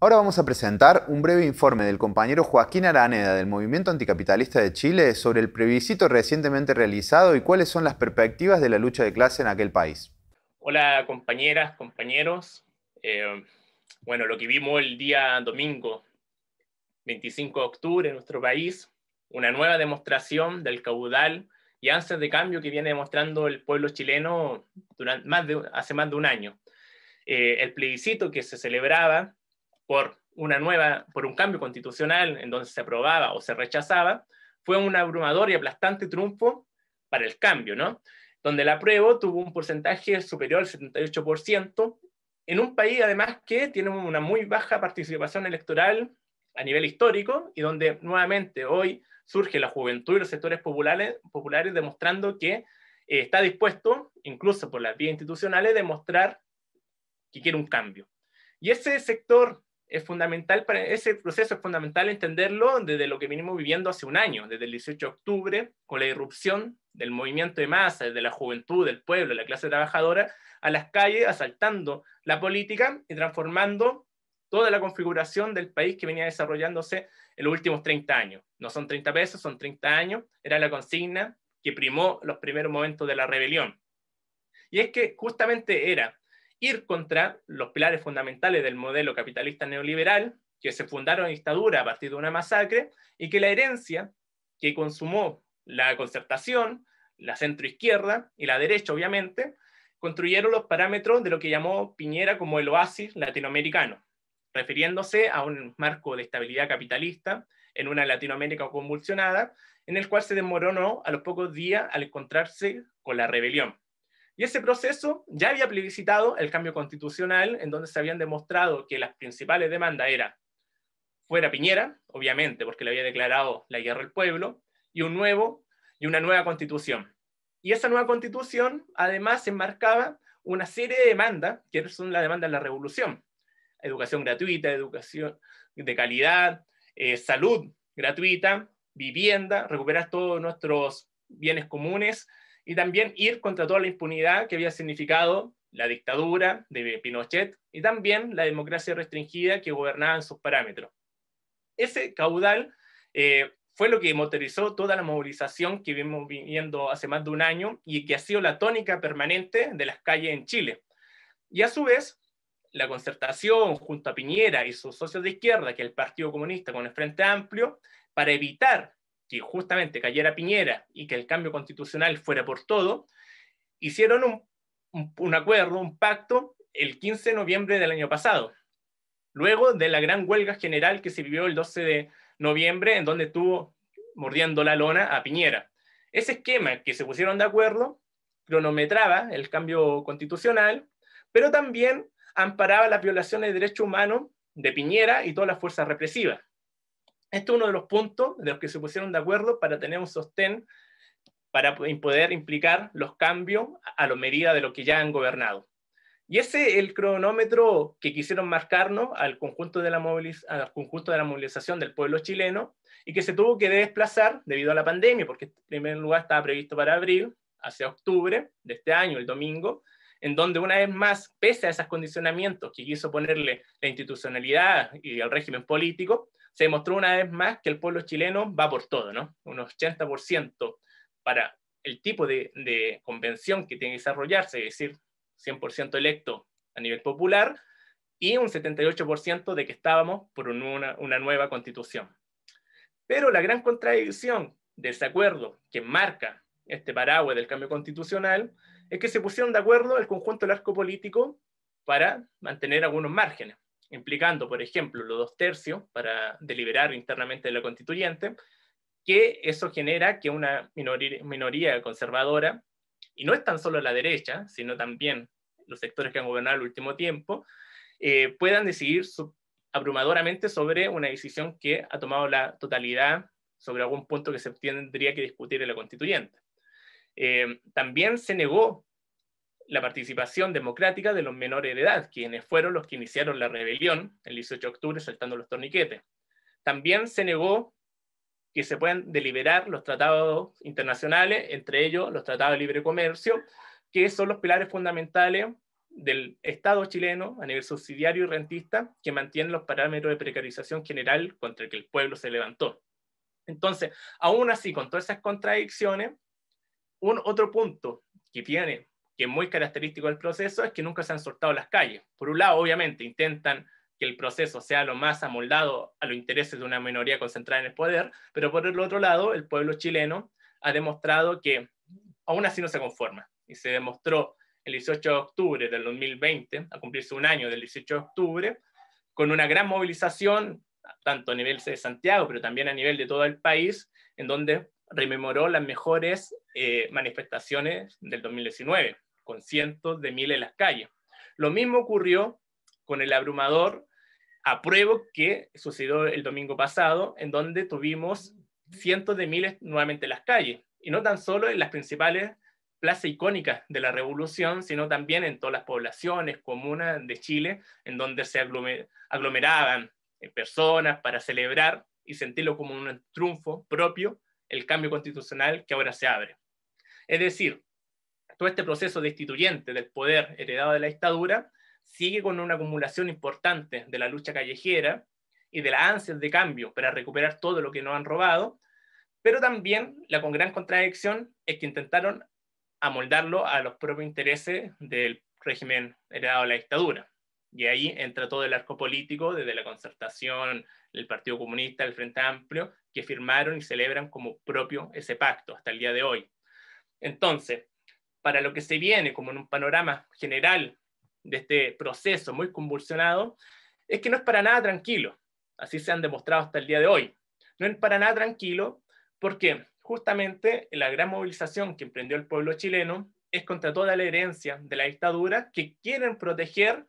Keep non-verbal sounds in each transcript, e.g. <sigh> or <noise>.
Ahora vamos a presentar un breve informe del compañero Joaquín Araneda del Movimiento Anticapitalista de Chile sobre el plebiscito recientemente realizado y cuáles son las perspectivas de la lucha de clase en aquel país. Hola compañeras, compañeros. Eh, bueno, lo que vimos el día domingo 25 de octubre en nuestro país, una nueva demostración del caudal y ansias de cambio que viene demostrando el pueblo chileno durante más de, hace más de un año. Eh, el plebiscito que se celebraba por una nueva, por un cambio constitucional en donde se aprobaba o se rechazaba, fue un abrumador y aplastante triunfo para el cambio, ¿no? Donde el apruebo tuvo un porcentaje superior al 78%, en un país además que tiene una muy baja participación electoral a nivel histórico y donde nuevamente hoy surge la juventud y los sectores populares, populares demostrando que eh, está dispuesto, incluso por las vías institucionales, demostrar que quiere un cambio. Y ese sector es fundamental para ese proceso es fundamental entenderlo desde lo que venimos viviendo hace un año, desde el 18 de octubre, con la irrupción del movimiento de masa, de la juventud, del pueblo, de la clase trabajadora, a las calles, asaltando la política y transformando toda la configuración del país que venía desarrollándose en los últimos 30 años. No son 30 pesos, son 30 años, era la consigna que primó los primeros momentos de la rebelión. Y es que justamente era ir contra los pilares fundamentales del modelo capitalista neoliberal, que se fundaron en dictadura a partir de una masacre, y que la herencia que consumó la concertación, la centroizquierda y la derecha, obviamente, construyeron los parámetros de lo que llamó Piñera como el oasis latinoamericano, refiriéndose a un marco de estabilidad capitalista en una Latinoamérica convulsionada, en el cual se desmoronó a los pocos días al encontrarse con la rebelión. Y ese proceso ya había plebiscitado el cambio constitucional, en donde se habían demostrado que las principales demandas era fuera Piñera, obviamente, porque le había declarado la guerra al pueblo, y, un nuevo, y una nueva constitución. Y esa nueva constitución, además, enmarcaba una serie de demandas, que son las demandas de la revolución. Educación gratuita, educación de calidad, eh, salud gratuita, vivienda, recuperar todos nuestros bienes comunes, y también ir contra toda la impunidad que había significado la dictadura de Pinochet y también la democracia restringida que gobernaba en sus parámetros. Ese caudal eh, fue lo que motorizó toda la movilización que vimos viviendo hace más de un año y que ha sido la tónica permanente de las calles en Chile. Y a su vez, la concertación junto a Piñera y sus socios de izquierda, que es el Partido Comunista con el Frente Amplio, para evitar que justamente cayera Piñera y que el cambio constitucional fuera por todo, hicieron un, acuerdo, un pacto, el 15 de noviembre del año pasado, luego de la gran huelga general que se vivió el 12 de noviembre, en donde estuvo mordiendo la lona a Piñera. Ese esquema que se pusieron de acuerdo cronometraba el cambio constitucional, pero también amparaba la violación de derechos humanos de Piñera y todas las fuerzas represivas. Este es uno de los puntos de los que se pusieron de acuerdo para tener un sostén para poder implicar los cambios a la medida de lo que ya han gobernado. Y ese es el cronómetro que quisieron marcarnos al conjunto, de la de la movilización del pueblo chileno y que se tuvo que desplazar debido a la pandemia, porque en este primer lugar estaba previsto para abril, hacia octubre de este año, el domingo, en donde una vez más, pese a esos condicionamientos que quiso ponerle la institucionalidad y el régimen político, se demostró una vez más que el pueblo chileno va por todo, ¿no? Un 80% para el tipo de, convención que tiene que desarrollarse, es decir, 100% electo a nivel popular y un 78% de que estábamos por una, una nueva constitución. Pero la gran contradicción de ese acuerdo que marca este paraguas del cambio constitucional, es que se pusieron de acuerdo el conjunto del arco político para mantener algunos márgenes, implicando, por ejemplo, los dos tercios para deliberar internamente de la constituyente, que eso genera que una minoría, conservadora, y no es tan solo la derecha, sino también los sectores que han gobernado el último tiempo, eh, puedan decidir abrumadoramente sobre una decisión que ha tomado la totalidad sobre algún punto que se tendría que discutir en la constituyente. Eh, también se negó la participación democrática de los menores de edad, quienes fueron los que iniciaron la rebelión el 18 de octubre saltando los torniquetes. También se negó que se puedan deliberar los tratados internacionales, entre ellos los tratados de libre comercio, que son los pilares fundamentales del Estado chileno a nivel subsidiario y rentista que mantienen los parámetros de precarización general contra el que el pueblo se levantó. Entonces, aún así, con todas esas contradicciones, un otro punto que tiene, que es muy característico del proceso, es que nunca se han soltado las calles. Por un lado, obviamente, intentan que el proceso sea lo más amoldado a los intereses de una minoría concentrada en el poder, pero por el otro lado, el pueblo chileno ha demostrado que aún así no se conforma. Y se demostró el 18 de octubre del 2020, a cumplirse un año del 18 de octubre, con una gran movilización, tanto a nivel de Santiago, pero también a nivel de todo el país, en donde rememoró las mejores eh, manifestaciones del 2019, con cientos de miles en las calles. Lo mismo ocurrió con el abrumador apruebo que sucedió el domingo pasado, en donde tuvimos cientos de miles nuevamente en las calles, y no tan solo en las principales plazas icónicas de la revolución, sino también en todas las poblaciones, comunas de Chile, en donde se aglomeraban eh, personas para celebrar y sentirlo como un triunfo propio el cambio constitucional que ahora se abre. Es decir, todo este proceso destituyente del poder heredado de la dictadura sigue con una acumulación importante de la lucha callejera y de la ansia de cambio para recuperar todo lo que nos han robado, pero también la con gran contradicción es que intentaron amoldarlo a los propios intereses del régimen heredado de la dictadura. Y ahí entra todo el arco político, desde la concertación, el Partido Comunista, el Frente Amplio, que firmaron y celebran como propio ese pacto hasta el día de hoy. Entonces, para lo que se viene como en un panorama general de este proceso muy convulsionado, es que no es para nada tranquilo, así se han demostrado hasta el día de hoy. No es para nada tranquilo porque justamente la gran movilización que emprendió el pueblo chileno es contra toda la herencia de la dictadura que quieren proteger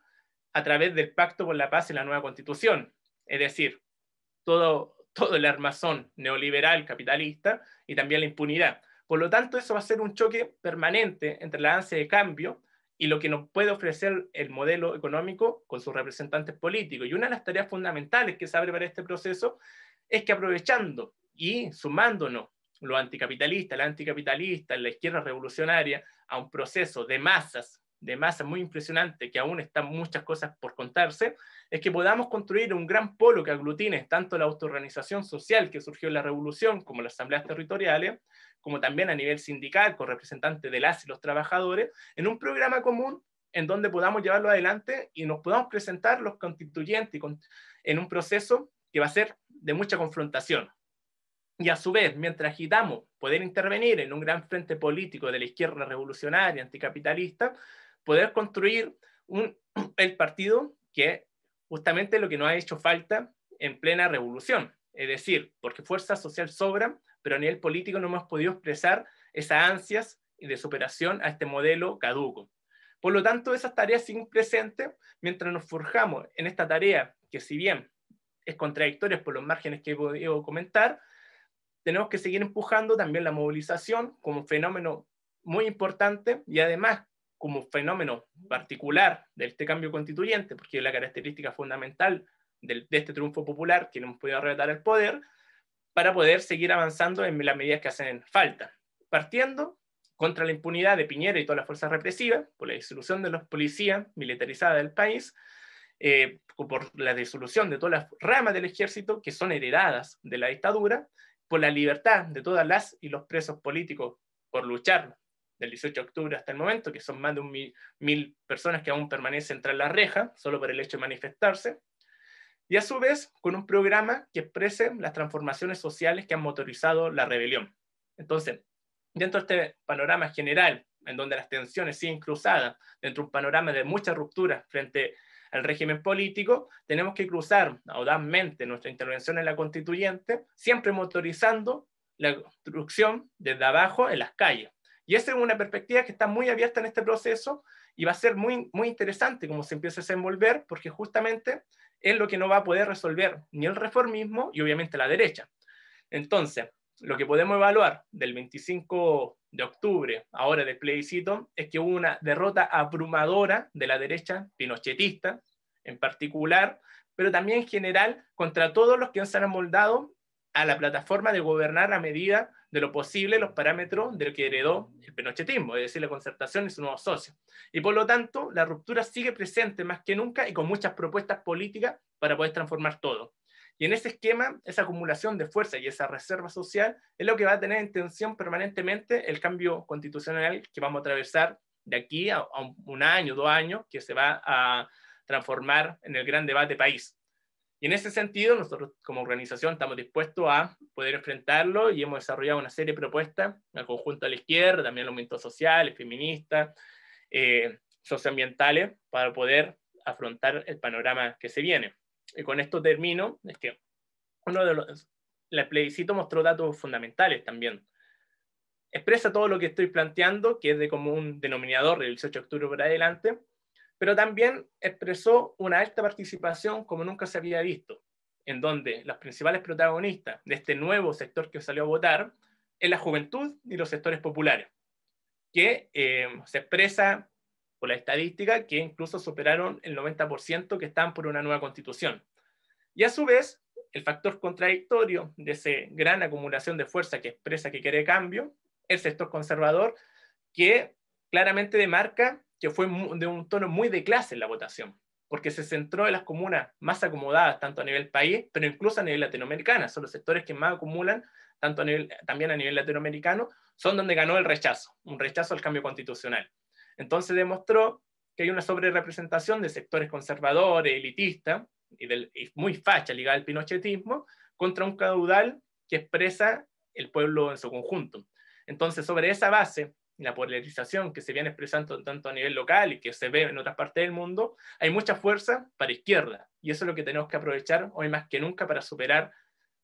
a través del Pacto por la Paz y la nueva Constitución. Es decir, todo todo el armazón neoliberal capitalista y también la impunidad. Por lo tanto, eso va a ser un choque permanente entre la ansia de cambio y lo que nos puede ofrecer el modelo económico con sus representantes políticos. Y una de las tareas fundamentales que se abre para este proceso es que aprovechando y sumándonos lo anticapitalista la anticapitalista, la izquierda revolucionaria, a un proceso de masas de masa muy impresionante, que aún están muchas cosas por contarse, es que podamos construir un gran polo que aglutine tanto la autoorganización social que surgió en la revolución, como las asambleas territoriales, como también a nivel sindical, con representantes de las y los trabajadores, en un programa común en donde podamos llevarlo adelante y nos podamos presentar los constituyentes en un proceso que va a ser de mucha confrontación. Y a su vez, mientras agitamos poder intervenir en un gran frente político de la izquierda revolucionaria, anticapitalista, poder construir <clears throat> el partido que justamente lo que nos ha hecho falta en plena revolución. Es decir, porque fuerza social sobra, pero a nivel político no hemos podido expresar esas ansias de superación a este modelo caduco. Por lo tanto, esas tareas siguen presentes mientras nos forjamos en esta tarea, que si bien es contradictoria por los márgenes que he podido comentar, tenemos que seguir empujando también la movilización como fenómeno muy importante y además como fenómeno particular de este cambio constituyente, porque es la característica fundamental de, este triunfo popular que no hemos podido arrebatar el poder, para poder seguir avanzando en las medidas que hacen falta. Partiendo contra la impunidad de Piñera y todas las fuerzas represivas, por la disolución de los policías militarizada del país, eh, por la disolución de todas las ramas del ejército que son heredadas de la dictadura, por la libertad de todas las y los presos políticos por luchar del 18 de octubre hasta el momento, que son más de un mil, mil personas que aún permanecen tras la reja, solo por el hecho de manifestarse, y a su vez con un programa que exprese las transformaciones sociales que han motorizado la rebelión. Entonces, dentro de este panorama general, en donde las tensiones siguen cruzadas, dentro de un panorama de muchas rupturas frente al régimen político, tenemos que cruzar audazmente nuestra intervención en la constituyente, siempre motorizando la construcción desde abajo en las calles, y esa es una perspectiva que está muy abierta en este proceso y va a ser muy, muy interesante cómo se empieza a desenvolver, porque justamente es lo que no va a poder resolver ni el reformismo y obviamente la derecha. Entonces, lo que podemos evaluar del 25 de octubre, ahora de plebiscito, es que hubo una derrota abrumadora de la derecha pinochetista, en particular, pero también en general contra todos los que se han amoldado a la plataforma de gobernar a medida de lo posible los parámetros de lo que heredó el penochetismo, es decir, la concertación y su nuevo socio. Y por lo tanto, la ruptura sigue presente más que nunca y con muchas propuestas políticas para poder transformar todo. Y en ese esquema, esa acumulación de fuerza y esa reserva social es lo que va a tener en tensión permanentemente el cambio constitucional que vamos a atravesar de aquí a un año, dos años, que se va a transformar en el gran debate país. Y en ese sentido, nosotros como organización estamos dispuestos a poder enfrentarlo y hemos desarrollado una serie de propuestas al conjunto de la izquierda, también los movimientos sociales, feministas, eh, socioambientales, para poder afrontar el panorama que se viene. Y con esto termino, es que uno de los, plebiscito mostró datos fundamentales también. Expresa todo lo que estoy planteando, que es de común denominador del 18 de octubre para adelante, pero también expresó una alta participación como nunca se había visto, en donde las principales protagonistas de este nuevo sector que salió a votar es la juventud y los sectores populares, que eh, se expresa por la estadística que incluso superaron el 90% que están por una nueva constitución. Y a su vez, el factor contradictorio de esa gran acumulación de fuerza que expresa que quiere cambio, el sector conservador, que claramente demarca que fue de un tono muy de clase en la votación, porque se centró en las comunas más acomodadas, tanto a nivel país, pero incluso a nivel latinoamericano. Son los sectores que más acumulan, tanto a nivel, también a nivel latinoamericano, son donde ganó el rechazo, un rechazo al cambio constitucional. Entonces demostró que hay una sobrerepresentación de sectores conservadores, elitistas, y, y muy facha ligada al pinochetismo, contra un caudal que expresa el pueblo en su conjunto. Entonces, sobre esa base, la polarización que se viene expresando tanto a nivel local y que se ve en otras partes del mundo, hay mucha fuerza para izquierda. Y eso es lo que tenemos que aprovechar hoy más que nunca para superar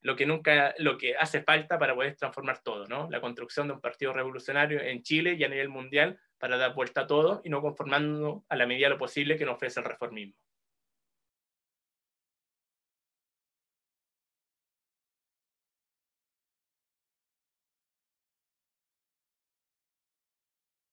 lo que, nunca, lo que hace falta para poder transformar todo, ¿no? La construcción de un partido revolucionario en Chile y a nivel mundial para dar vuelta a todo y no conformando a la medida lo posible que nos ofrece el reformismo.